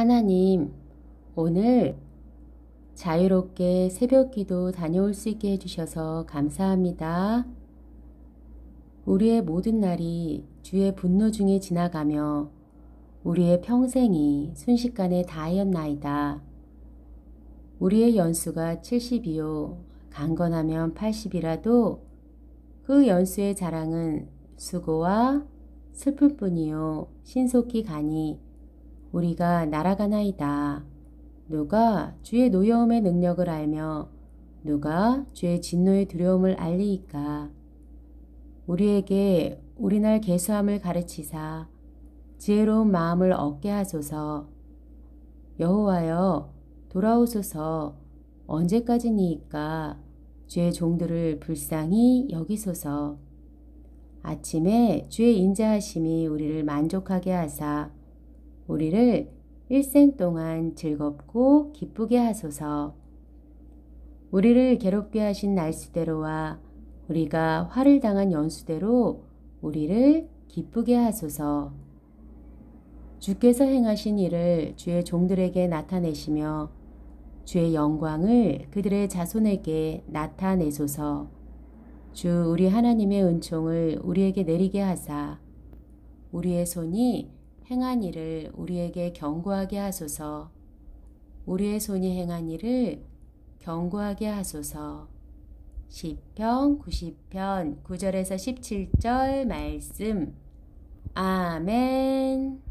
하나님, 오늘 자유롭게 새벽 기도 다녀올 수 있게 해주셔서 감사합니다. 우리의 모든 날이 주의 분노 중에 지나가며 우리의 평생이 순식간에 다하였나이다. 우리의 연수가 70이요 강건하면 80이라도 그 연수의 자랑은 수고와 슬플뿐이요 신속히 가니 우리가 날아가나이다. 누가 주의 노여움의 능력을 알며 누가 주의 진노의 두려움을 알리이까. 우리에게 우리날 개수함을 가르치사 지혜로운 마음을 얻게 하소서. 여호와여 돌아오소서 언제까지니이까 주의 종들을 불쌍히 여기소서. 아침에 주의 인자하심이 우리를 만족하게 하사 우리를 일생 동안 즐겁고 기쁘게 하소서. 우리를 괴롭게 하신 날수대로와 우리가 화를 당한 연수대로 우리를 기쁘게 하소서. 주께서 행하신 일을 주의 종들에게 나타내시며 주의 영광을 그들의 자손에게 나타내소서. 주 우리 하나님의 은총을 우리에게 내리게 하사 우리의 손이 행한 일을 우리에게 경고하게 하소서. 우리의 손이 행한 일을 경고하게 하소서. 1 0편 90편 9절에서 17절 말씀. 아멘.